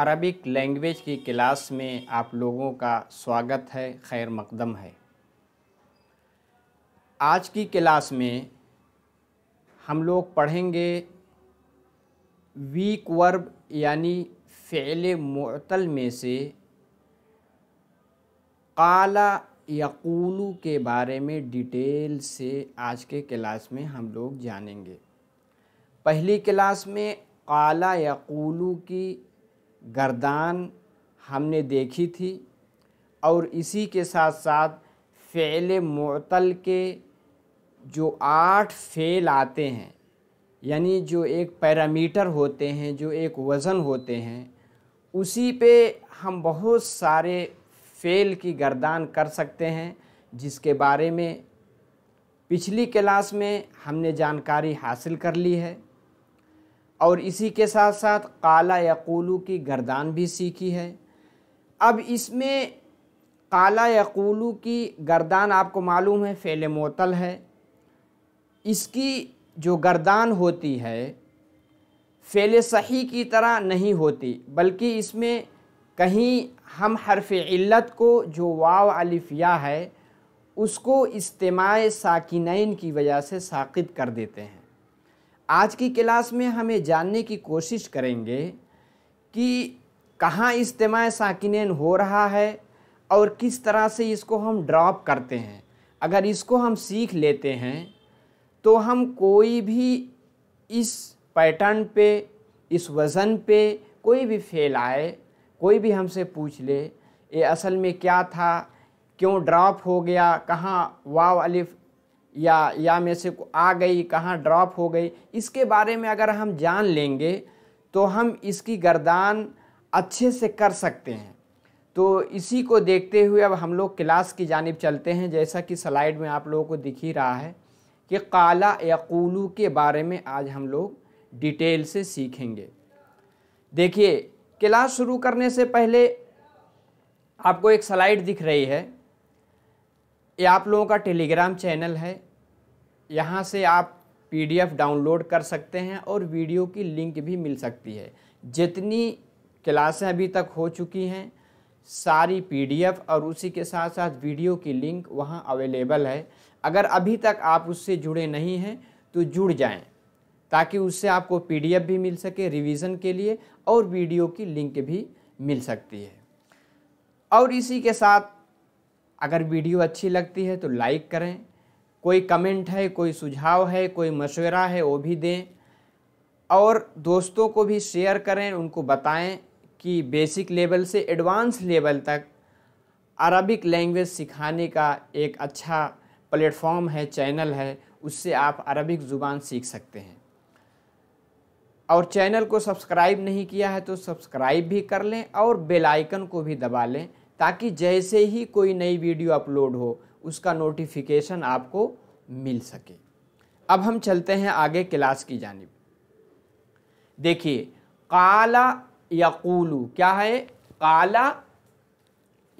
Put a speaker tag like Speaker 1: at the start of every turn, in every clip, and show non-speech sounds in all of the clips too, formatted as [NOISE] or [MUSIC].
Speaker 1: Arabic language की class में आप लोगों का स्वागत है खैर मकदम है आज की क्लास में हम लोग पढ़ेंगे वीक वर्ब यानी फ़ेल मअतल में से काला यकूलू के बारे में डिटेल से आज के क्लास में हम लोग जानेंगे पहली क्लास में काला यकूलू की गर्दान हमने देखी थी और इसी के साथ साथ फ़ेल मअतल के जो आठ फ़ेल आते हैं यानी जो एक पैरामीटर होते हैं जो एक वज़न होते हैं उसी पे हम बहुत सारे फ़ेल की गर्दान कर सकते हैं जिसके बारे में पिछली क्लास में हमने जानकारी हासिल कर ली है और इसी के साथ साथ काला यकूलू की गर्दान भी सीखी है अब इसमें काला यकूलू की गर्दान आपको मालूम है फ़ेल मोतल है इसकी जो गर्दान होती है फ़ेल सही की तरह नहीं होती बल्कि इसमें कहीं हम हरफ इल्लत को जो वाव अलिफिया है उसको इज्तम साकिनैन की वजह से साकित कर देते हैं आज की क्लास में हमें जानने की कोशिश करेंगे कि कहाँ इज्तम साकिन हो रहा है और किस तरह से इसको हम ड्रॉप करते हैं अगर इसको हम सीख लेते हैं तो हम कोई भी इस पैटर्न पे इस वज़न पे कोई भी फेल आए कोई भी हमसे पूछ ले ये असल में क्या था क्यों ड्रॉप हो गया कहाँ वाव अलिफ या या में से आ गई कहाँ ड्रॉप हो गई इसके बारे में अगर हम जान लेंगे तो हम इसकी गर्दान अच्छे से कर सकते हैं तो इसी को देखते हुए अब हम लोग क्लास की जानब चलते हैं जैसा कि स्लाइड में आप लोगों को दिख ही रहा है कि काला याकूलू के बारे में आज हम लोग डिटेल से सीखेंगे देखिए क्लास शुरू करने से पहले आपको एक स्लाइड दिख रही है ये आप लोगों का टेलीग्राम चैनल है यहाँ से आप पीडीएफ डाउनलोड कर सकते हैं और वीडियो की लिंक भी मिल सकती है जितनी क्लासें अभी तक हो चुकी हैं सारी पीडीएफ और उसी के साथ साथ वीडियो की लिंक वहाँ अवेलेबल है अगर अभी तक आप उससे जुड़े नहीं हैं तो जुड़ जाएं ताकि उससे आपको पीडीएफ भी मिल सके रिवीजन के लिए और वीडियो की लिंक भी मिल सकती है और इसी के साथ अगर वीडियो अच्छी लगती है तो लाइक करें कोई कमेंट है कोई सुझाव है कोई मशवरा है वो भी दें और दोस्तों को भी शेयर करें उनको बताएं कि बेसिक लेवल से एडवांस लेवल तक अरबिक लैंग्वेज सिखाने का एक अच्छा प्लेटफॉर्म है चैनल है उससे आप अरबिक ज़ुबान सीख सकते हैं और चैनल को सब्सक्राइब नहीं किया है तो सब्सक्राइब भी कर लें और बेल आइकन को भी दबा लें ताकि जैसे ही कोई नई वीडियो अपलोड हो उसका नोटिफिकेशन आपको मिल सके अब हम चलते हैं आगे क्लास की जानब देखिए काला यकूलू क्या है काला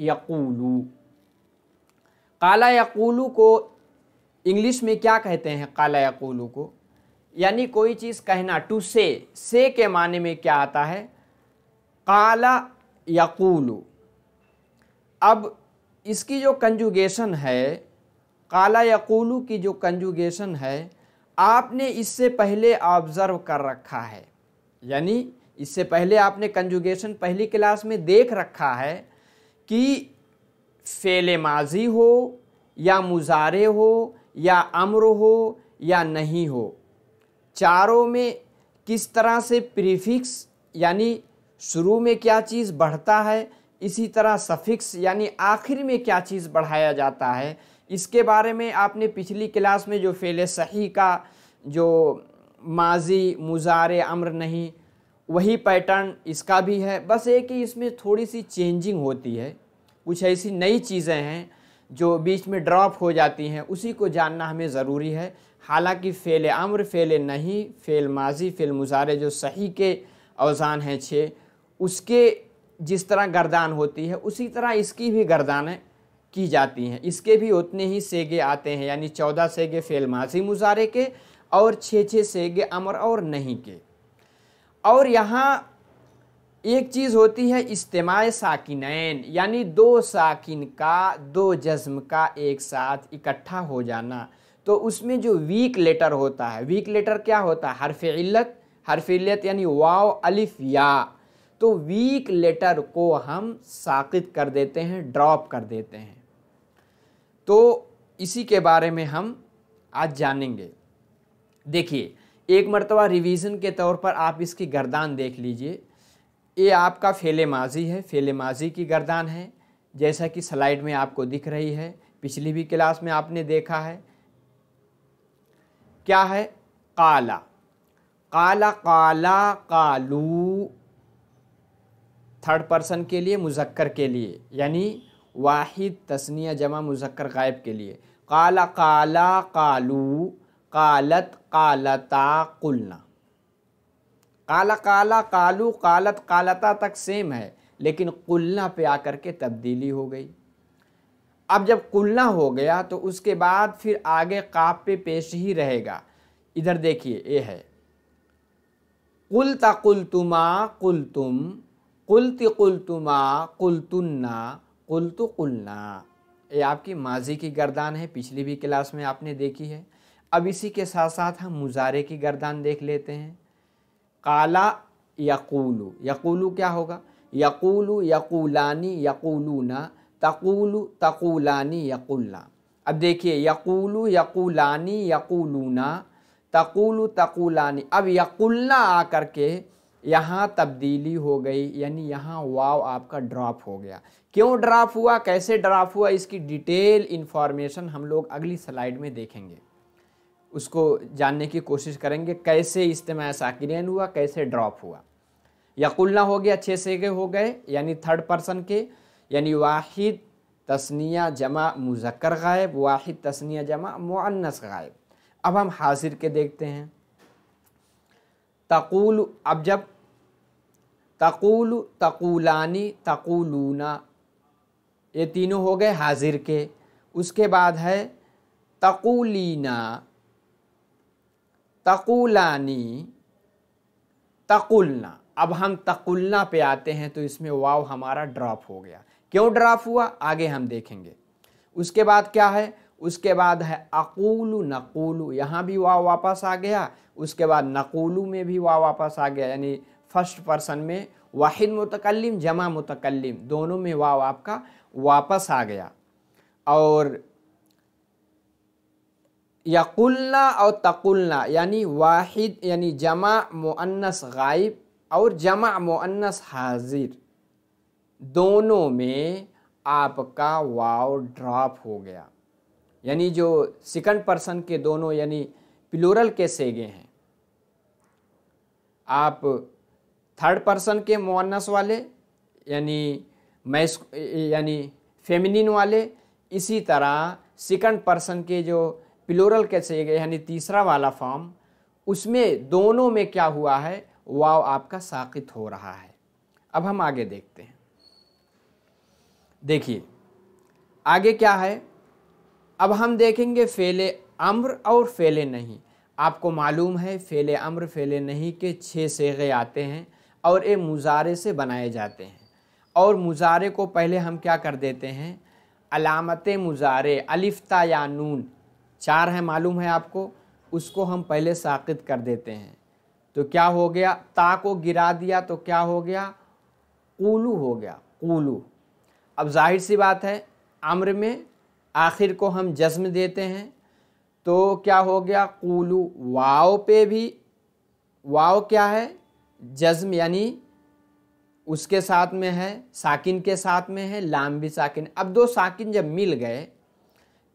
Speaker 1: यकूलू काला यकूलू को इंग्लिश में क्या कहते हैं काला यकूलू को यानी कोई चीज़ कहना टू से से के माने में क्या आता है काला यकूलू अब इसकी जो कंजुगेशन है काला यकूलू की जो कंजुगेशन है आपने इससे पहले ऑब्ज़र्व कर रखा है यानी इससे पहले आपने कंजुगेशन पहली क्लास में देख रखा है कि फेले माजी हो या मुजारे हो या अम्र हो या नहीं हो चारों में किस तरह से प्रीफिक्स यानी शुरू में क्या चीज़ बढ़ता है इसी तरह सफिक्स यानी आखिर में क्या चीज़ बढ़ाया जाता है इसके बारे में आपने पिछली क्लास में जो फ़ेल सही का जो माजी मुजार अम्र नहीं वही पैटर्न इसका भी है बस एक ही इसमें थोड़ी सी चेंजिंग होती है कुछ ऐसी नई चीज़ें हैं जो बीच में ड्रॉप हो जाती हैं उसी को जानना हमें ज़रूरी है हालांकि फ़ेल अम्र फ़ेल नहीं फ़ेल माजी फ़ेल मुजारे जो सही के अवजान हैं छः उसके जिस तरह गर्दान होती है उसी तरह इसकी भी गर्दान की जाती हैं इसके भी उतने ही सेगे आते हैं यानी चौदह सेगे फेल माजी मुजारे के और छः छः सेगे अमर और नहीं के और यहाँ एक चीज़ होती है इज्तम साकिनैन यानी दो साकिन का दो जज्म का एक साथ इकट्ठा हो जाना तो उसमें जो वीक लेटर होता है वीक लेटर क्या होता है हरफ इल्लत हरफ इल्लत यानी वाव अलिफ या तो वीक लेटर को हम साकित कर देते हैं ड्रॉप कर देते हैं तो इसी के बारे में हम आज जानेंगे देखिए एक मरतबा रिवीजन के तौर पर आप इसकी गर्दान देख लीजिए ये आपका फेले माजी है फेले माजी की गर्दान है जैसा कि स्लाइड में आपको दिख रही है पिछली भी क्लास में आपने देखा है क्या है काला काला काला कालू थर्ड पर्सन के लिए मुजक्कर के लिए यानी वाहिद तस्निया जमा मुजक्कर गायब के लिए काला काला कालू कालत कालता कुलना काला काला कालू कालत कालता तक सेम है लेकिन कुलना पे आकर के तब्दीली हो गई अब जब कुलना हो गया तो उसके बाद फिर आगे काप पे पेश ही रहेगा इधर देखिए ये है कुल तकुल तुमा कुल तुम कुलत कुलतुमा कुलतुन्ना कुलतु कुलना ये आपकी माजी की गर्दान है पिछली भी क्लास में आपने देखी है अब इसी के साथ साथ हम मुजारे की गर्दान देख लेते हैं काला यकूलू यकूलू क्या होगा यकूलू यकूलानी यकूलूना तकूलू तकूलानी यकुल्ला अब देखिए यकूलू यकूलानी यकूलूना तकूलू तकूलानी अब यकुल्ला आकर के यहाँ तब्दीली हो गई यानी यहाँ वाव आपका ड्रॉप हो गया क्यों ड्रॉप हुआ कैसे ड्रॉप हुआ इसकी डिटेल इन्फॉर्मेशन हम लोग अगली स्लाइड में देखेंगे उसको जानने की कोशिश करेंगे कैसे इज्तम साकिन हुआ कैसे ड्रॉप हुआ यकुलना हो गया छः गए हो गए यानी थर्ड पर्सन के यानी वाहिद तस्निया जमा मुजक्र गायब वाहिद तस्निया जमा मुअन्नस गायब अब हम हाजिर के देखते हैं तकुल अब जब तकूल तकूलानी तकूलूना ये तीनों हो गए हाजिर के उसके बाद है तकूलीना तकूलानी तकुलना अब हम तकुलना पे आते हैं तो इसमें वाव हमारा ड्रॉप हो गया क्यों ड्रॉप हुआ आगे हम देखेंगे उसके बाद क्या है उसके बाद है अक़ुल नकूलु यहाँ भी वाव वापस आ गया उसके बाद नकूलू में भी वाव वापस आ गया यानी फर्स्ट पर्सन में वाहिद मुतकलम जमा मुतकलम दोनों में वाव आपका वापस आ गया और यकुलना और तकुलना यानी वाहिद यानी जमा मुअन्नस गायब और जमा मुअन्नस हाजिर दोनों में आपका वाव ड्रॉप हो गया यानी जो सेकंड पर्सन के दोनों यानी प्लूरल के सेगे हैं आप थर्ड पर्सन के मोनस वाले यानी मैस यानी फेमिनिन वाले इसी तरह सेकंड पर्सन के जो प्लोरल कैसे गए यानी तीसरा वाला फॉर्म उसमें दोनों में क्या हुआ है वाव आपका साकित हो रहा है अब हम आगे देखते हैं देखिए आगे क्या है अब हम देखेंगे फेले अम्र और फेले नहीं आपको मालूम है फेले अम्र फेले नहीं के छः सेगे आते हैं और ये मुजारे से बनाए जाते हैं और मुजारे को पहले हम क्या कर देते हैं अलामत मुजारे अलिफ्ता या नून चार है मालूम है आपको उसको हम पहले साकित कर देते हैं तो क्या हो गया ता को गिरा दिया तो क्या हो गया कूलू हो गया कूलू अब जाहिर सी बात है अम्र में आखिर को हम जज्म देते हैं तो क्या हो गया कूलू वाओ पे भी वाओ क्या है जज्म यानी उसके साथ में है साकिन के साथ में है लाम भी साकिन अब दो साकिन जब मिल गए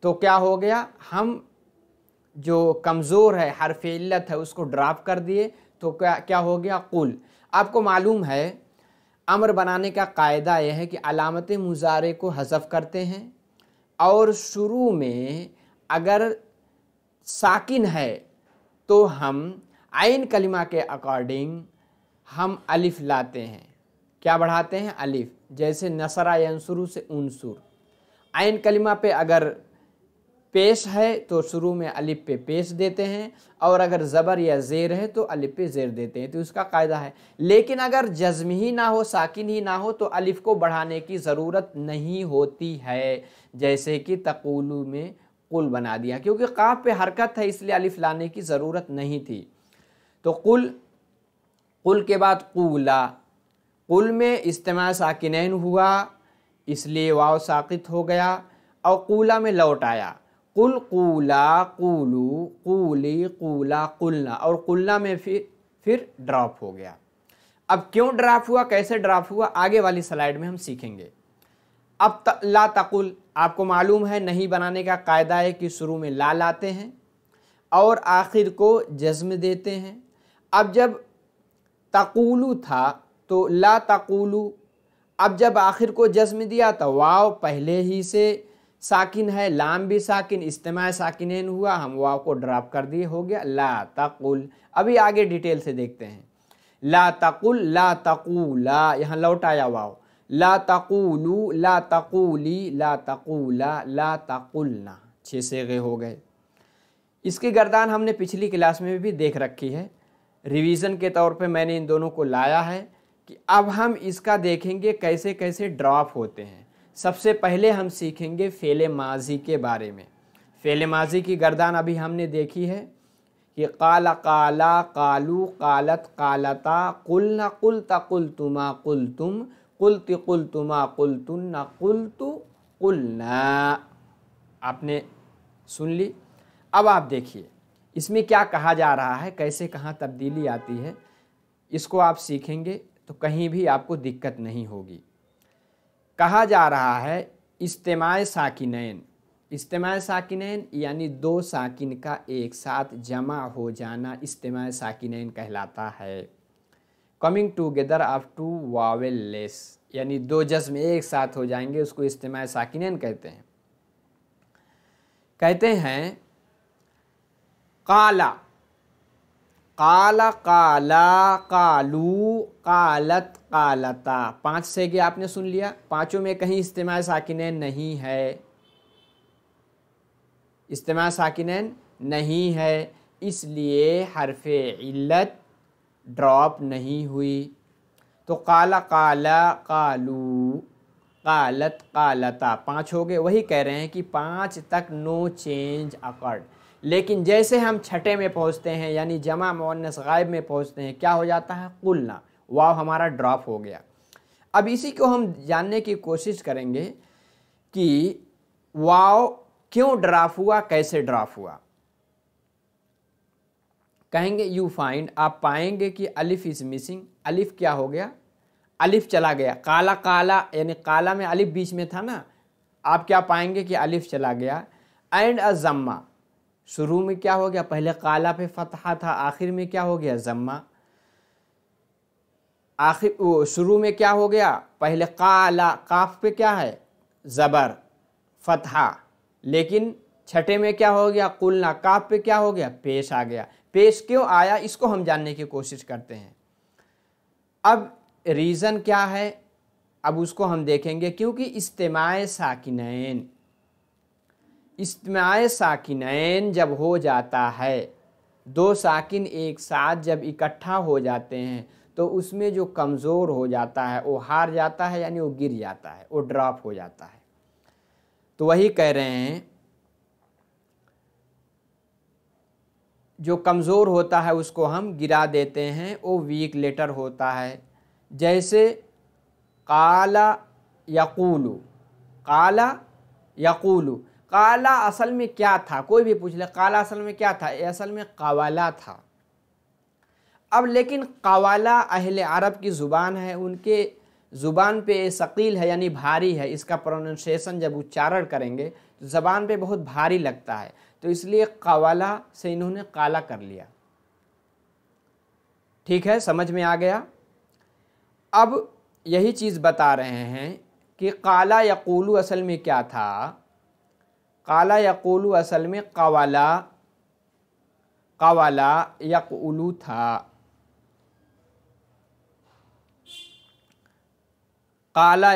Speaker 1: तो क्या हो गया हम जो कमज़ोर है हरफिलत है उसको ड्राप कर दिए तो क्या क्या हो गया कुल आपको मालूम है अमर बनाने का कायदा यह है कि अलामत मुजारे को हजफ करते हैं और शुरू में अगर साकिन है तो हम आइन कलिमा के अकॉर्डिंग हम अलिफ लाते हैं क्या बढ़ाते हैं अलिफ जैसे नसरा यंसुरु से उनसुर आयन कलिमा पे अगर पेश है तो शुरू में अलिप पे पेश देते हैं और अगर ज़बर या ज़ेर है तो अलिप पे ज़ेर देते हैं तो उसका कायदा है लेकिन अगर जज्म ही ना हो साकिन ही ना हो तो अलिफ को बढ़ाने की ज़रूरत नहीं होती है जैसे कि तकुलू में कुल बना दिया क्योंकि काफ पे हरकत है इसलिए अलिफ लाने की ज़रूरत नहीं थी तो कुल कुल के बाद कूला कुल में इस्तेमाल साकिनैन हुआ इसलिए वाव साकित हो गया और कूला में लौट आया कुल कूला कूलू कूली कूला कुलना और कुलना में फिर फिर ड्रॉप हो गया अब क्यों ड्राफ हुआ कैसे ड्राफ हुआ आगे वाली स्लाइड में हम सीखेंगे अब त, ला तकुल आपको मालूम है नहीं बनाने का कायदा है कि शुरू में ला लाते हैं और आखिर को जज्म देते हैं अब जब तकुलू था तो ला तकुलू अब जब आखिर को जज्म दिया तो वाव पहले ही से साकिन है लाम भी साकिन इज्तम साकिन हुआ हम वाव को ड्रॉप कर दिए हो गया ला तकुल अभी आगे डिटेल से देखते हैं ला तकुल ला तकूला यहाँ लौट आया वाव ला तकुलू ला तकुली ला तकुला ला तकुलना छः से गे हो गए इसकी गर्दान हमने पिछली क्लास में भी देख रखी है रिवीजन के तौर पे मैंने इन दोनों को लाया है कि अब हम इसका देखेंगे कैसे कैसे ड्रॉप होते हैं सबसे पहले हम सीखेंगे फेले माजी के बारे में फेले माजी की गर्दान अभी हमने देखी है कि काल काला कालू कालत कालता कुल न कुल तुल तुमा कुल तुम कुल तिकुल तुमा कुल तुम न कुल तु कुल न आपने सुन ली अब आप देखिए इसमें क्या कहा जा रहा है कैसे कहाँ तब्दीली आती है इसको आप सीखेंगे तो कहीं भी आपको दिक्कत नहीं होगी कहा जा रहा है इज्तमाय साकिनैन इज्तमाय साकिनैन यानी दो साकिन का एक साथ जमा हो जाना इज्तमाय साकिनैन कहलाता है coming together of two vowelless यानी दो जज्म एक साथ हो जाएंगे उसको इज्तमाय साकिनैन कहते हैं कहते हैं काला काला काला कालू कालत कालता पांच से के आपने सुन लिया पांचों में कहीं इस्तेमा साकिन नहीं है इज्तम साकिन नहीं है इसलिए हरफ इल्लत ड्रॉप नहीं हुई तो काला काला कालू कालत कालता पाँच हो गए वही कह रहे हैं कि पाँच तक नो चेंज अकर्ड लेकिन जैसे हम छठे में पहुँचते हैं यानी जमा मोनस गायब में पहुँचते हैं क्या हो जाता है कुलना वाव हमारा ड्रॉप हो गया अब इसी को हम जानने की कोशिश करेंगे कि वाव क्यों ड्राफ हुआ कैसे ड्राफ हुआ कहेंगे यू फाइंड आप पाएंगे कि अलिफ इज़ मिसिंग अलिफ क्या हो गया अलिफ चला गया काला काला यानी काला में अलिफ बीच में था ना आप क्या पाएंगे कि अलिफ चला गया एंड अ जम्मा शुरू में क्या हो गया पहले काला पे फतहा था आखिर में क्या हो गया जम्मा आखिर शुरू में क्या हो गया पहले काला काफ पे क्या है ज़बर फतहा लेकिन छठे में क्या हो गया कुलना काफ पे क्या हो गया पेश आ गया पेश क्यों आया इसको हम जानने की कोशिश करते हैं अब रीज़न क्या है अब उसको हम देखेंगे क्योंकि इज्तम साकिनैन इस्माय साकिनैन जब हो जाता है दो साकिन एक साथ जब इकट्ठा हो जाते हैं तो उसमें जो कमज़ोर हो जाता है वो हार जाता है यानी वो गिर जाता है वो ड्रॉप हो जाता है तो वही कह रहे हैं जो कमज़ोर होता है उसको हम गिरा देते हैं वो वीक लेटर होता है जैसे काला यकूलू काला यकूलू काला असल में क्या था कोई भी पूछ ले काला असल में क्या था ये असल में कवाला था अब लेकिन कवाला अहल अरब की ज़ुबान है उनके ज़ुबान पे शकील है यानी भारी है इसका प्रोनाउंसिएशन जब उच्चारण करेंगे तो ज़बान पे बहुत भारी लगता है तो इसलिए कवाला से इन्होंने काला कर लिया ठीक है समझ में आ गया अब यही चीज़ बता रहे हैं कि काला यकूलू असल में क्या था काला यकुल असल में कवाला कवाला यकोलू था काला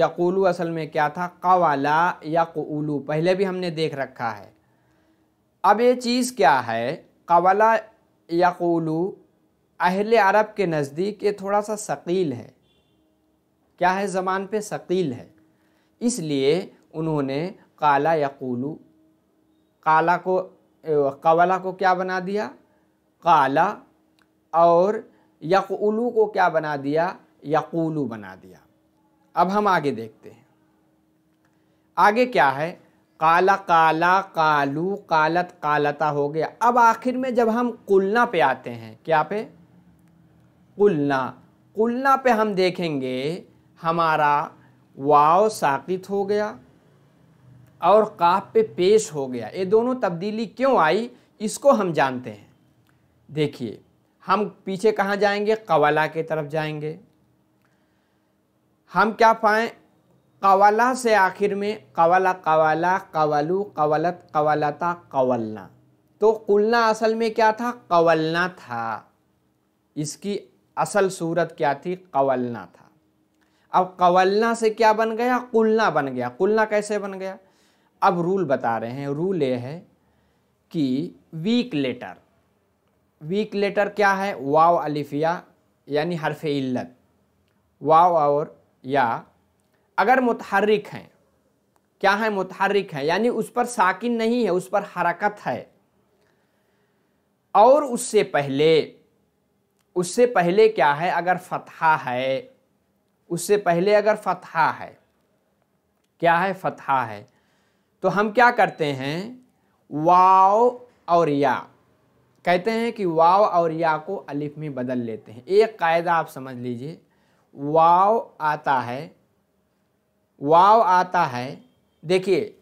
Speaker 1: यकोलू असल में क्या था कवाला यकोलू पहले भी हमने देख रखा है अब ये चीज़ क्या है कवाला यकोलू अहल अरब के नज़दीक ये थोड़ा सा शकील है क्या है ज़बान पे शकील है इसलिए उन्होंने काला यकूलू काला को कवला को क्या बना दिया काला और यकुलू को क्या बना दिया यक़ुलू बना दिया अब हम आगे देखते हैं आगे क्या है काला काला कालू कालत कालता हो गया अब आखिर में जब हम कुलना पे आते हैं क्या पे कुलना कुलना पे हम देखेंगे हमारा वाव साकित हो गया और काफ पे पेश हो गया ये दोनों तब्दीली क्यों आई इसको हम जानते हैं देखिए हम पीछे कहाँ जाएंगे कवाला के तरफ जाएंगे हम क्या पाएँ कवाला से आखिर में कवाला कवाला कवालू कवलत कवालता कवलना तो कुलना असल में क्या था कवलना था इसकी असल सूरत क्या थी कवलना था अब कवलना से क्या बन गया कुलना बन गया कुलना कैसे बन गया अब रूल बता रहे हैं रूल ये है कि वीक लेटर वीक लेटर क्या है वाव अलिफिया यानी हरफ इल्लत वाव और या अगर मतहरक हैं क्या है मतहरक हैं यानी उस पर साकिन नहीं है उस पर हरकत है और उससे पहले उससे पहले क्या है अगर फतहा है उससे पहले अगर फतहा है क्या है फतहा है तो हम क्या करते हैं वाव और या कहते हैं कि वाव और या को अलिफ में बदल लेते हैं एक कायदा आप समझ लीजिए वाव आता है वाव आता है देखिए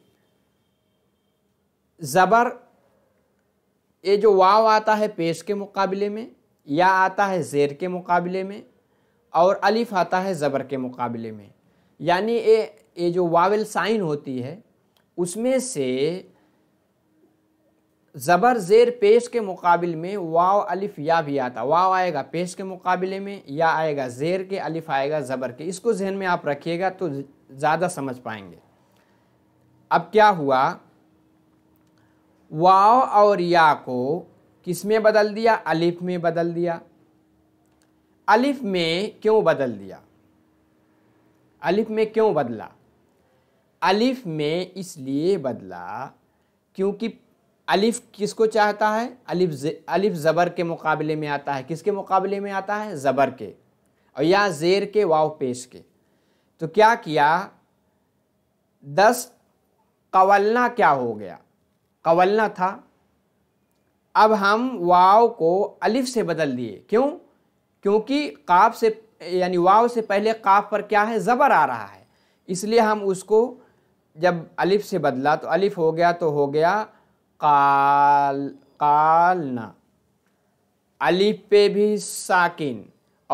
Speaker 1: ज़बर ये जो वाव आता है पेश के मुकाबले में या आता है ज़ेर के मुकाबले में और अलिफ आता है ज़बर के मुकाबले में यानी ये ये जो वावल साइन होती है उसमें से ज़बर ज़ेर पेश के मुकाबले में वाव अलिफ या भी आता वाव आएगा पेश के मुकाबले में या आएगा ज़ेर के अलिफ आएगा ज़बर के इसको जहन में आप रखिएगा तो ज़्यादा समझ पाएंगे अब क्या हुआ वाव और या को किस में बदल दिया अलिफ में बदल दिया अलिफ में क्यों बदल दिया अलिफ में क्यों बदला अलिफ में इसलिए बदला क्योंकि अलिफ किसको चाहता है अलिफ अलिफ ज़बर के मुकाबले में आता है किसके मुकाबले में आता है ज़बर के और या ज़ेर के वाव पेश के तो क्या किया दस कवलना क्या हो गया कवलना था अब हम वाव को अलिफ से बदल दिए क्यों क्योंकि काफ से यानी वाव से पहले काफ पर क्या है ज़बर आ रहा है इसलिए हम उसको जब अलिफ से बदला तो अलिफ हो गया तो हो गया काल कालना अलिफ पे भी साकिन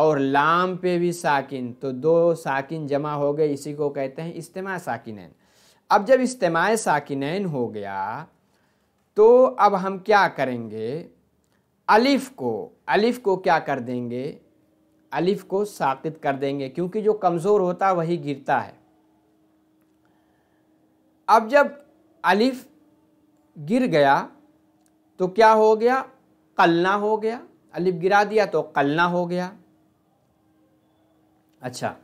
Speaker 1: और लाम पे भी साकिन तो दो साकिन जमा हो गए इसी को कहते हैं इस्तेमा साकिनैन अब जब इस्तेमा साकिनैन हो गया तो अब हम क्या करेंगे अलिफ को अलिफ को क्या कर देंगे अलिफ को साकित कर देंगे क्योंकि जो कमज़ोर होता है वही गिरता है अब जब अलिफ गिर गया तो क्या हो गया कलना हो गया अलिफ गिरा दिया तो कलना हो गया अच्छा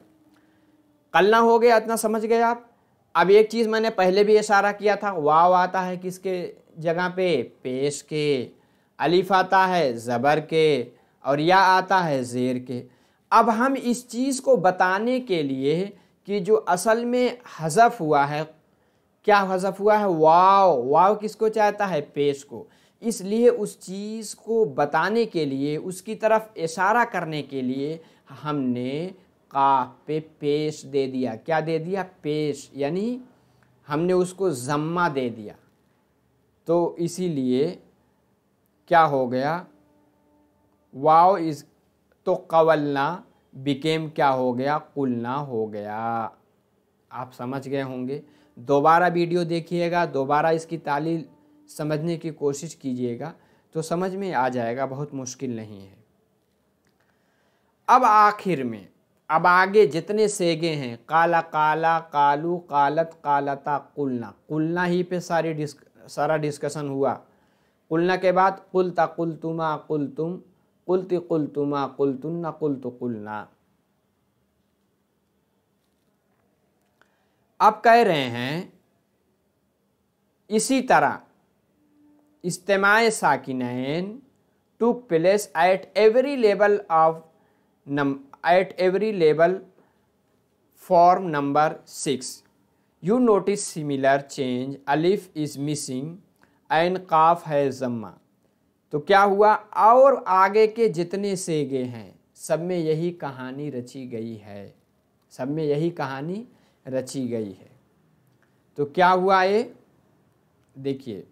Speaker 1: कलना हो गया इतना समझ गए आप अब एक चीज़ मैंने पहले भी इशारा किया था वाव आता है किसके जगह पे पेश के अलिफ आता है ज़बर के और या आता है ज़ेर के अब हम इस चीज़ को बताने के लिए कि जो असल में हज़फ हुआ है क्या हजफ हुआ है वाव वाव किसको चाहता है पेश को इसलिए उस चीज़ को बताने के लिए उसकी तरफ इशारा करने के लिए हमने काफ पे पेश दे दिया क्या दे दिया पेश यानी हमने उसको जम्मा दे दिया तो इसीलिए क्या हो गया वाव इज तो कवलना बिकेम क्या हो गया कुलना हो गया आप समझ गए होंगे दोबारा वीडियो देखिएगा दोबारा इसकी ताली समझने की कोशिश कीजिएगा तो समझ में आ जाएगा बहुत मुश्किल नहीं है अब आखिर में अब आगे जितने सेगे हैं काला काला कालू कालत कालता कुलना कुलना ही पे सारी डिस्क सारा डिस्कशन हुआ कुलना के बाद कुलता कुल तुमा कुल तुम कुलती कुल तुमा कुल तुन्ना कुल तो कुलना आप कह रहे हैं इसी तरह इज्तम साकिनैन two place at every level of नम at every level form number six you notice similar change अलिफ इज़ मिसिंग एन काफ है जम्मा तो क्या हुआ और आगे के जितने सेगे हैं सब में यही कहानी रची गई है सब में यही कहानी रची गई है तो क्या हुआ ये देखिए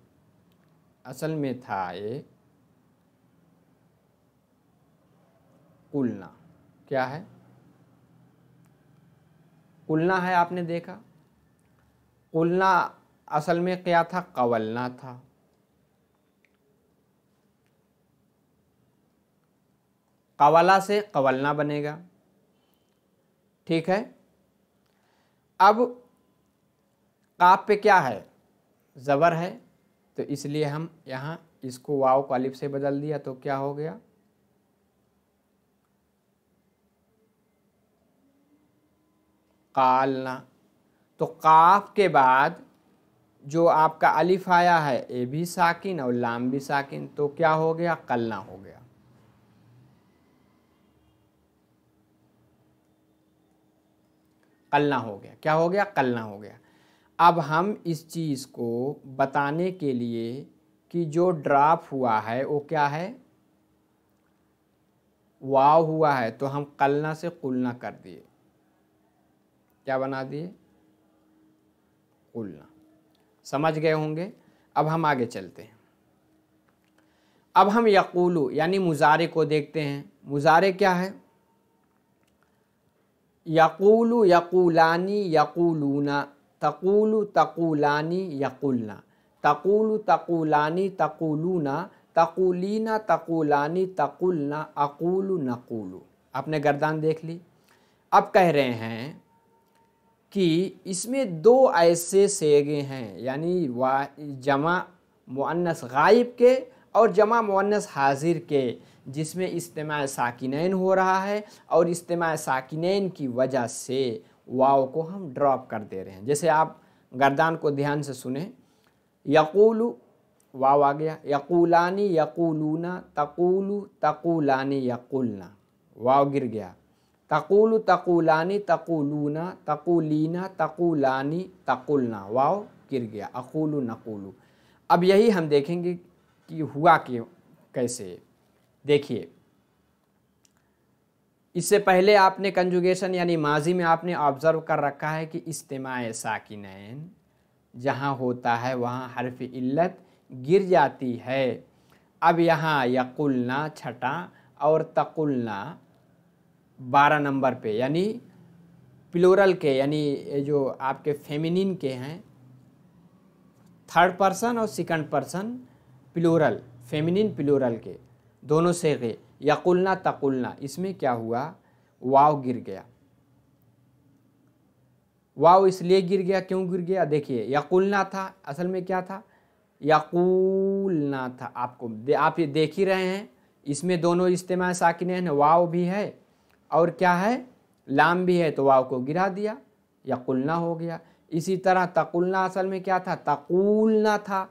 Speaker 1: असल में था ये कुलना क्या है कुलना है आपने देखा कुलना असल में क्या था कवलना था कवला से कवलना बनेगा ठीक है अब काप पे क्या है ज़बर है तो इसलिए हम यहाँ इसको वाव को अलिफ से बदल दिया तो क्या हो गया कालना तो काफ के बाद जो आपका अलिफ आया है ए भी साकिन और लाम भी साकिन तो क्या हो गया कलना हो गया कलना हो गया क्या हो गया कलना हो गया अब हम इस चीज़ को बताने के लिए कि जो ड्राप हुआ है वो क्या है वाव हुआ है तो हम कलना से कुलना कर दिए क्या बना दिए कुलना समझ गए होंगे अब हम आगे चलते हैं अब हम यकूलू यानी मुजारे को देखते हैं मुजारे क्या है यकूल यकूलानी यकूलूना तकूल तकूलानी यकुलना तकूल तकूलानी तकूलूना तकूलीना तकूलानी तकुलना अकूल नकूल आपने गर्दान देख ली अब कह रहे हैं कि इसमें दो ऐसे सेगे हैं यानी वा जमा मुअन्नस गायब के और जमा मुअन्नस हाजिर के जिसमें इज्तम साकिनैन हो रहा है और इज्तम साकिनैन की वजह से वाव को हम ड्रॉप कर दे रहे हैं जैसे आप गर्दान को ध्यान से सुने यकूलू वाव आ गया यकूलानी यकूलूना तकूलू तकूलानी यकुलना वाव गिर गया तकूलु तकूलानी तकूलूना तकूलीना तकूलानी तकुलना वाव गिर गया अकूलू नकूलू अब यही हम देखेंगे कि हुआ क्यों कैसे देखिए इससे पहले आपने कंजुगेशन यानी माजी में आपने ऑब्जर्व कर रखा है कि इज्तम साकिनैन जहाँ होता है वहाँ हरफ इल्लत गिर जाती है अब यहाँ यकुलना छठा और तकुलना बारह नंबर पे यानी प्लोरल के यानी जो आपके फेमिनिन के हैं थर्ड पर्सन और second person plural feminine plural के दोनों से गे यकुलना तकुलना इसमें क्या हुआ वाव गिर गया वाव इसलिए गिर गया क्यों गिर गया देखिए यकुलना था असल में क्या था यकुलना था आपको आप ये देख ही रहे हैं इसमें दोनों इस्तेमाल साकिन है वाव भी है और क्या है लाम भी है तो वाव को गिरा दिया यकुलना हो गया इसी तरह तकुलना असल में क्या था तकुलना था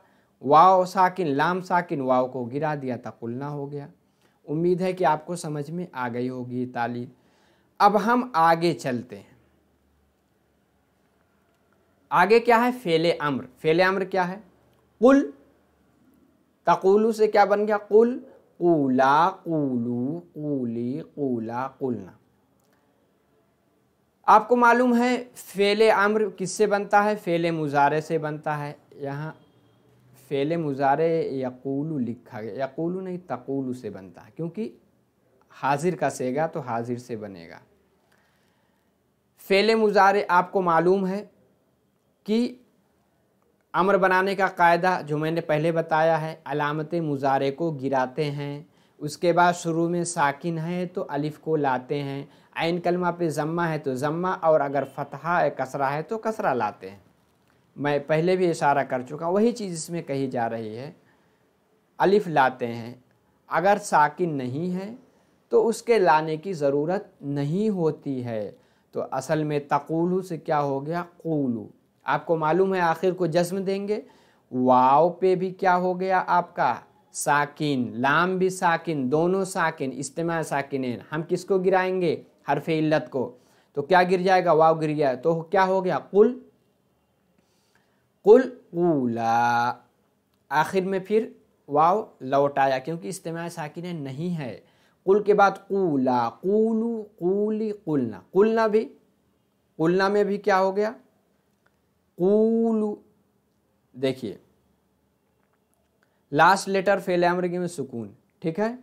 Speaker 1: वाव साकिन लाम साकिन वाव को गिरा दिया तकुलना हो गया उम्मीद है कि आपको समझ में आ गई होगी तालीम अब हम आगे चलते हैं आगे क्या है फेले अम्र फेले अम्र क्या है कुल तकुलू से क्या बन गया कुल कूला कूलू कूली कूला कुलना आपको मालूम है फेले अम्र किससे बनता है फेले मुजारे से बनता है यहाँ फ़ेल मुजारे यकूलू लिखा गया यकूलू नहीं तकूलू से बनता है क्योंकि हाजिर का सेगा तो हाजिर से बनेगा फ़ेल मुजारे आपको मालूम है कि अमर बनाने का कायदा जो मैंने पहले बताया है अलामत मुजारे को गिराते हैं उसके बाद शुरू में साकिन है तो अलिफ़ को लाते हैं आन कलमा पे ज़म्मा है तो ज़म्मा और अगर फतहा कसरा है तो कसरा लाते हैं मैं पहले भी इशारा कर चुका वही चीज़ इसमें कही जा रही है अलिफ लाते हैं अगर साकिन नहीं है तो उसके लाने की ज़रूरत नहीं होती है तो असल में तकुलू से क्या हो गया कूलू आपको मालूम है आखिर को जज्म देंगे वाव पे भी क्या हो गया आपका साकिन लाम भी साकिन दोनों साकिन इस्तेमा साकिन हम किसको गिराएंगे हरफ इल्लत को तो क्या गिर जाएगा वाव गिर गया तो क्या हो गया कुल कुल ऊला आखिर में फिर वाव लौट आया क्योंकि इस्तेमाल साकिन नहीं है कुल के बाद कूला कूलू कूली कुलना कुलना भी कुलना में भी क्या हो गया कूलू देखिए लास्ट लेटर फेल अमरगी में सुकून ठीक है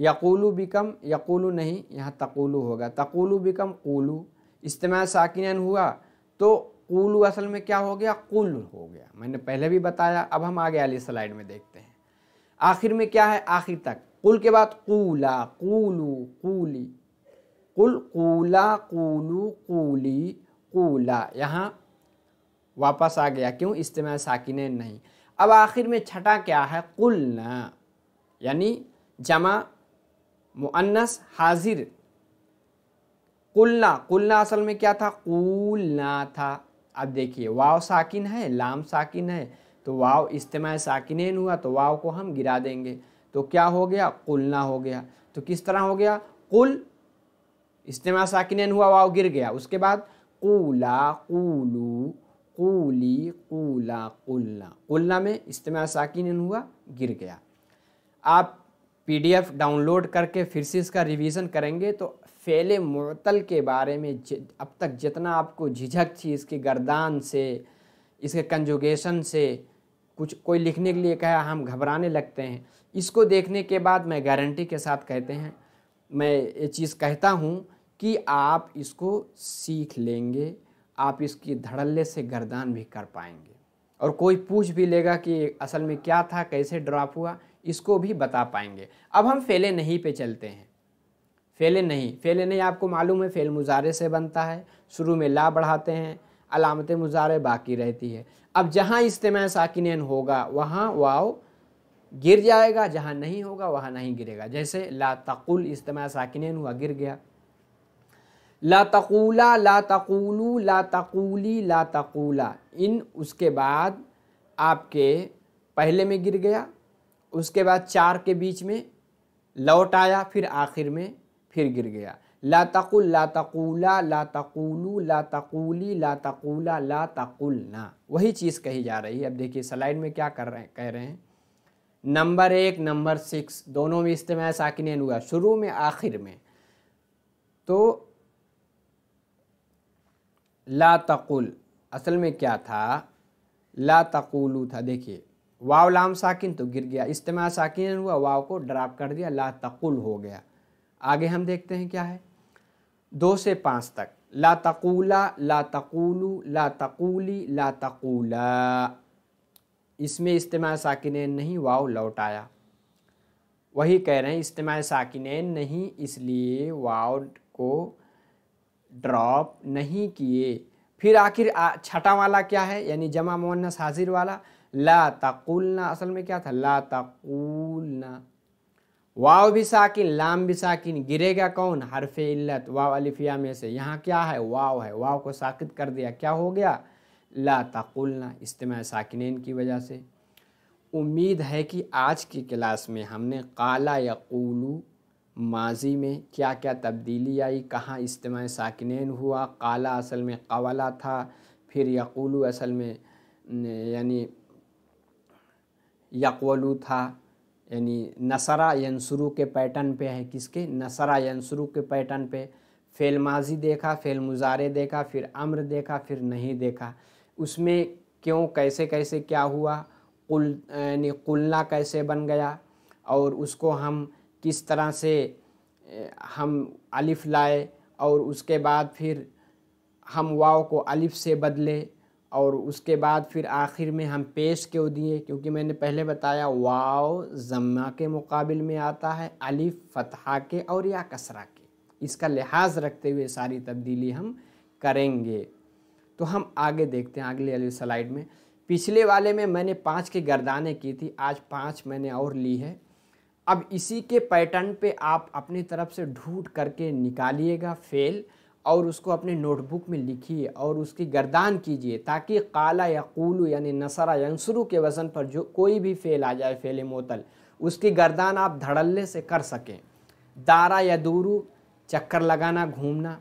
Speaker 1: यकूलू बिकम यकूलू नहीं यहाँ तकूलू होगा तकूलू बिकम कूलू इस्तेमाल साकिन हुआ तो कुल असल में क्या हो गया कुल हो गया मैंने पहले भी बताया अब हम आगे वाली स्लाइड में देखते हैं आखिर में क्या है आखिर तक कुल के बाद कूला कूलू कूली कुल कूला कूलू कूली कूला यहाँ वापस आ गया क्यों इस्तेमाल साकिन नहीं अब आखिर में छठा क्या है ना यानी जमा मुअन्नस हाजिर कुलना कुलना असल में क्या था कूलना था अब देखिए वाव साकिन है लाम साकिन है तो वाव इज्तम साकिन हुआ तो वाव को हम गिरा देंगे तो क्या हो गया कुलना हो गया तो किस तरह हो गया कुल इज्तम साकिन हुआ वाव गिर गया उसके बाद कूला कूलू कूली कूला कुल्ला कुल्ला में इज्तम साकिन हुआ गिर गया आप पीडीएफ डाउनलोड करके फिर से इसका रिवीजन करेंगे तो फ़ेल मतल के बारे में अब तक जितना आपको झिझक थी इसके गर्दान से इसके कंजुगेशन से कुछ कोई लिखने के लिए कहा हम घबराने लगते हैं इसको देखने के बाद मैं गारंटी के साथ कहते हैं मैं ये चीज़ कहता हूँ कि आप इसको सीख लेंगे आप इसकी धड़ल्ले से गर्दान भी कर पाएंगे और कोई पूछ भी लेगा कि असल में क्या था कैसे ड्रॉप हुआ इसको भी बता पाएंगे अब हम फेले नहीं पे चलते हैं फेले नहीं फेले नहीं आपको मालूम है फेल मुजारे से बनता है शुरू में ला बढ़ाते हैं अलामत मुजारे बाकी रहती है अब जहाँ इज्तम साकिन होगा वहाँ वाओ गिर जाएगा जहाँ नहीं होगा वहाँ नहीं गिरेगा जैसे ला तकुल इज्तम साकिन हुआ गिर गया ला तकूला ला तकुलू ला तकूली ला तकूला इन उसके बाद आपके पहले में गिर गया उसके बाद चार के बीच में लौट आया फिर आखिर में फिर गिर गया ला तकुल ला तकूला ला तकूलू ला तकुली ला तकूला ला ना वही चीज़ कही जा रही है अब देखिए स्लाइड में क्या कर रहे हैं कह रहे हैं नंबर एक नंबर सिक्स दोनों में इस्तेमाल साकिन हुआ शुरू में आखिर में तो ला तकुल असल में क्या था ला तकुलू था देखिए वाव लाम साकिन तो गिर गया इस्तेमाल साकिन हुआ वाव को ड्राप कर दिया ला तकुल हो गया आगे हम देखते हैं क्या है दो से पाँच तक ला तकूला ला तकूलू ला तकूली ला तकूला इसमें इज्तम साकिन नहीं वाव लौट आया वही कह रहे हैं इस्तेमाल साकिन नहीं इसलिए वाव को ड्रॉप नहीं किए फिर आखिर छठा वाला क्या है यानी जमा मुन्नस हाजिर वाला ला तकुलना असल में क्या था ला तकुलना वाव भी साकिन लाम भी साकिन गिरेगा कौन हरफ इल्लत वाव अलिफिया में से यहाँ क्या है वाव है वाव को साकित कर दिया क्या हो गया ला तकुलना इस्तेमाल साकिन की वजह से उम्मीद है कि आज की क्लास में हमने काला या कूलू माजी में क्या क्या तब्दीली आई कहाँ इस्तेमाल साकिन हुआ काला असल में कवाला था फिर यक़ुलू असल में यानी यकवलू था यानी नसरा यनसुरु के पैटर्न पे है किसके नसरा यनसुरु के पैटर्न पे फेल माजी देखा फेल मुजारे देखा फिर अम्र देखा फिर नहीं देखा उसमें क्यों कैसे कैसे क्या हुआ कुल यानी कुलना कैसे बन गया और उसको हम किस तरह से हम अलिफ लाए और उसके बाद फिर हम वाव को अलिफ से बदले और उसके बाद फिर आखिर में हम पेश क्यों दिए क्योंकि मैंने पहले बताया वाव जम्मा के मुकाबल में आता है अलिफ फतहा के और या कसरा के इसका लिहाज रखते हुए सारी तब्दीली हम करेंगे तो हम आगे देखते हैं अगले अली स्लाइड में पिछले वाले में मैंने पाँच की गर्दाने की थी आज पाँच मैंने और ली है अब इसी के पैटर्न पे आप अपनी तरफ से ढूंढ करके निकालिएगा फेल और उसको अपने नोटबुक में लिखिए और उसकी गर्दान कीजिए ताकि काला या कूलू यानी नसरा यंसरू के वज़न पर जो कोई भी फेल आ जाए फेल मोतल उसकी गर्दान आप धड़ल्ले से कर सकें दारा या दूरू चक्कर लगाना घूमना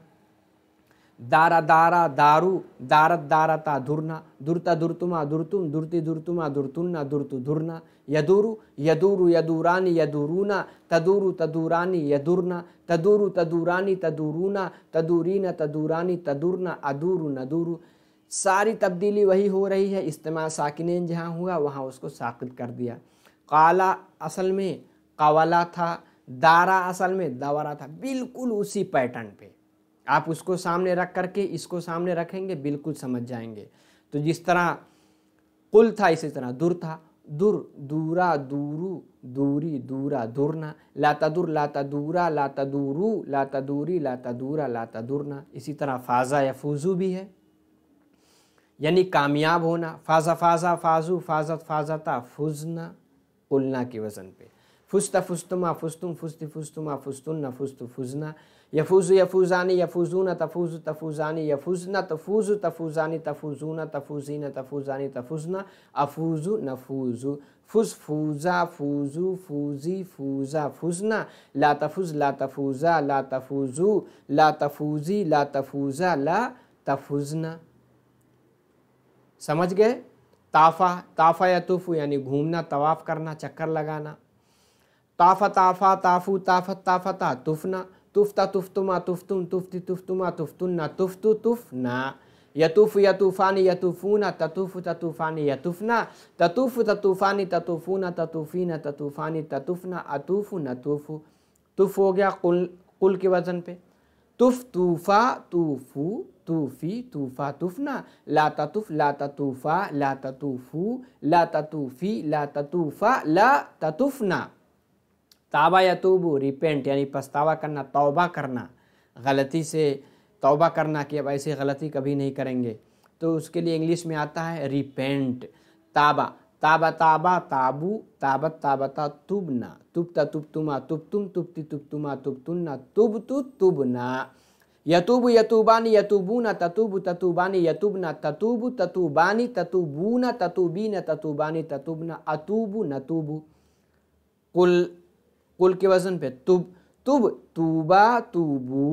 Speaker 1: दारा दारा दारू दारत दारता धुरना दुरता दुरतुमा दुरतुम दुरति दुरतुमा दुरतुन्ना दुरतु धुरना यदूरु यदूरु यदूरानी यदूरूना तदूरु तदूरानी यदुरना तदूरु तदूरानी तदूरूना तदूरीना तदूरानी तदूरना अदूरु नदूरु सारी तब्दीली वही हो रही है इस्तेमाल साकिन जहाँ हुआ वहाँ उसको साकित कर दिया काला असल में कावला था दारा असल में दवारा था बिल्कुल उसी पैटर्न पे आप उसको सामने रख करके इसको सामने रखेंगे बिल्कुल समझ जाएंगे तो जिस तरह कुल था इसी तरह दूर था दूर दूरा दूरु दूरी दूरा दूरना लाता दूर लाता दूरा लाता दूरु लाता दूरी लाता दूरा लाता दूरना इसी तरह फाजा या फूजू भी है यानी कामयाब होना फाजा फाजा फाजू फाजत फाजता फुजना उलना के वज़न पे फुस्त फुस्तुमा फुस्तुम फुस्ती फुस्तुमा फुस्तुन्ना फुस्त फुजना यफूज़ यफूज़ानी न तफूज़ तफूज़ानी न तफूज़ तफूज़ानी तफूजी न तफूज़ानी तफूज़ना अफूज़ नफूज़ फुज फूज़ा फूज़ू फूज़ी फूज़ा फूज़ना ला तफुज़ ला तफूज़ा ला तफूज़ू ला तफूज़ी ला तफूज़ा ला तफूज़ना समझ गए ताफ़ा ताफ़ा या तूफ़ यानी घूमना तवाफ़ करना चक्कर लगाना ताफ़ा ताफ़ा ताफ़ू ताफ़त ताफ़ता तुफना तुफ्ता तुफ्तुमा तुफ्तुन तुफ्ती तुफ्तुमा तुफ्तुन्ना तुफ्तु तुफना यतुफ यतूफ़ानी यतूफ़ूना ततुफ ततूफ़ानी यतुफ़ना ततुफ ततूफ़ानी ततूफ़ूना ततूफ़ीना ततूफ़ानी ततुफ़ना अतूफ़ नतूफ़ तुफ हो गया कुल कुल के वजन पे तुफ तूफ़ा तूफ़ू तूफ़ी तूफ़ा तुफ़ना ला ततुफ़ ला ततूफ़ा ला ततूफ़ू ला ततूफ़ी ला ततूफ़ा ला ततुफ़ना ताबा या तूबू रिपेंट यानी पछतावा करना तोबा करना गलती से तोबा करना कि अब ऐसी गलती कभी नहीं करेंगे तो उसके लिए इंग्लिश में आता है रिपेंट ताबा ताबा ताबा ताबू ताबत ताबता तुबना तुबता तुब तुमा तुब तुम तुबती तुबतुमा तुबतुन्ना तुब तुबना यतुब यतुबानी यतुबूना ततुब ततुबानी यतुबना ततुब ततुबानी ततुबूना ततुबीना ततुबानी ततुबना अतुबु नतुबु कुल कुल के वजन पे तुब तुब तूबा तूबू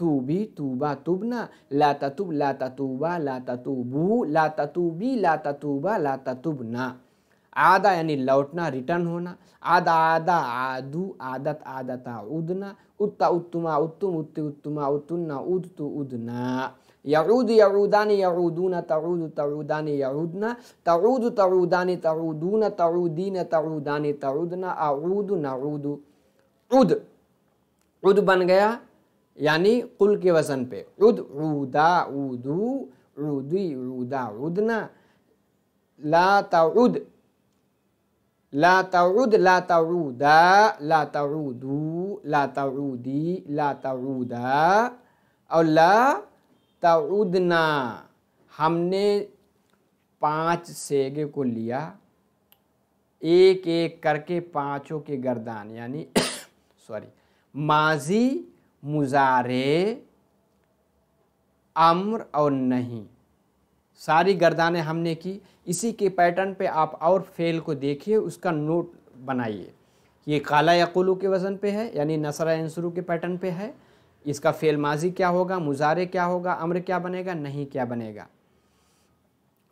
Speaker 1: तूबी तूबा तुबना लाता तुब लाता तूबा लाता तूबू लाता तूबी लाता तूबा लाता तुबना आधा यानी लौटना रिटर्न होना आधा आधा आदु आदत आदता उदना उत्ता उत्तुमा उत्तुम उत्ति उत्तुमा उतुन्ना उदतु उदना يعود يعودان يعودون تعود تعودان يعودن تعود تعودان تعودون تعودين تعودان تعودن أعود نعود عود عود बन गया यानी कुल के वसन पे उद उदा उदू उदी उदा उदना ला ताउद ला ताउद ला ताउदा ला ताउदू ला ताउदी ला ताउदा और ला तउदना हमने पांच सेगे को लिया एक एक करके पांचों के गर्दान यानी सॉरी [COUGHS] माजी मुजारे अम्र और नहीं सारी गर्दानें हमने की इसी के पैटर्न पे आप और फेल को देखिए उसका नोट बनाइए ये काला यकुलू के वज़न पे है यानी नसरा इंसरू के पैटर्न पे है इसका फेल माजी क्या होगा मुजारे क्या होगा अम्र क्या बनेगा नहीं क्या बनेगा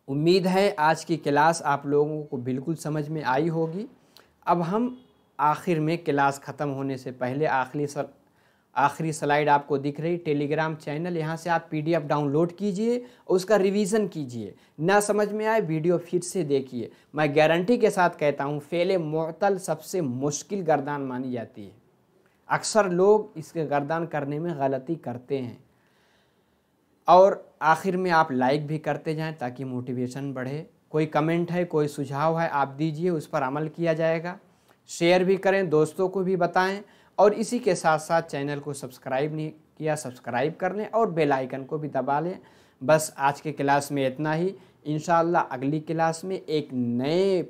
Speaker 1: उम्मीद है आज की क्लास आप लोगों को बिल्कुल समझ में आई होगी अब हम आखिर में क्लास ख़त्म होने से पहले आखिरी सर आखिरी स्लाइड आपको दिख रही टेलीग्राम चैनल यहाँ से आप पीडीएफ डाउनलोड कीजिए और उसका रिवीजन कीजिए ना समझ में आए वीडियो फिर से देखिए मैं गारंटी के साथ कहता हूँ फेले मअतल सबसे मुश्किल गर्दान मानी जाती है अक्सर लोग इसके गर्दान करने में गलती करते हैं और आखिर में आप लाइक भी करते जाएं ताकि मोटिवेशन बढ़े कोई कमेंट है कोई सुझाव है आप दीजिए उस पर अमल किया जाएगा शेयर भी करें दोस्तों को भी बताएं और इसी के साथ साथ चैनल को सब्सक्राइब नहीं किया सब्सक्राइब कर लें और बेल आइकन को भी दबा लें बस आज के क्लास में इतना ही इन अगली क्लास में एक नए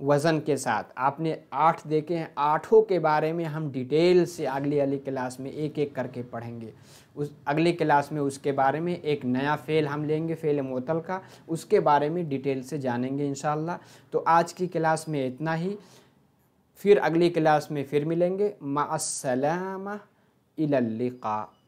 Speaker 1: वज़न के साथ आपने आठ देखे हैं आठों के बारे में हम डिटेल से अगली अगली क्लास में एक एक करके पढ़ेंगे उस अगली क्लास में उसके बारे में एक नया फ़ेल हम लेंगे फ़ेल मोतल का उसके बारे में डिटेल से जानेंगे इन तो आज की क्लास में इतना ही फिर अगली क्लास में फिर मिलेंगे मासलामा इल्लिका